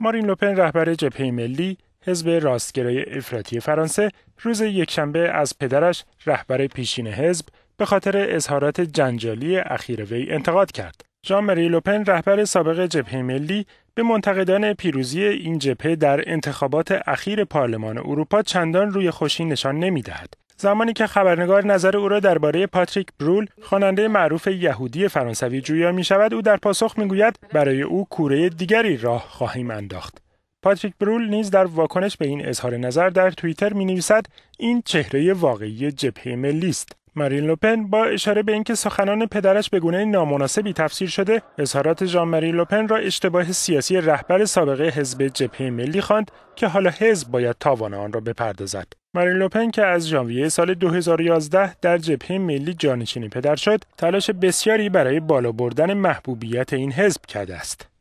مارین لوپن رهبر جبهه ملی حزب راستگرای افراطی فرانسه روز یکشنبه از پدرش رهبر پیشین حزب به خاطر اظهارات جنجالی اخیر وی انتقاد کرد. جان مری لوپن رهبر سابق جبهه ملی به منتقدان پیروزی این جبهه در انتخابات اخیر پارلمان اروپا چندان روی خوشی نشان نمیدهد زمانی که خبرنگار نظر او را درباره پاتریک برول خواننده معروف یهودی فرانسوی جویا می شود او در پاسخ گوید برای او کوره دیگری راه خواهیم انداخت پاتریک برول نیز در واکنش به این اظهار نظر در توییتر می نویسد این چهره واقعی جبهه ملی است مارین لوپن با اشاره به اینکه سخنان پدرش به گونه نامناسبی تفسیر شده اظهارات ژان مارین لوپن را اشتباه سیاسی رهبر سابقه حزب جبهه ملی خواند که حالا حزب باید تاوان آن را بپردازد مارین لوپن که از ژانویه سال 2011 در جبهه ملی جانشینی پدر شد، تلاش بسیاری برای بالا بردن محبوبیت این حزب کرده است.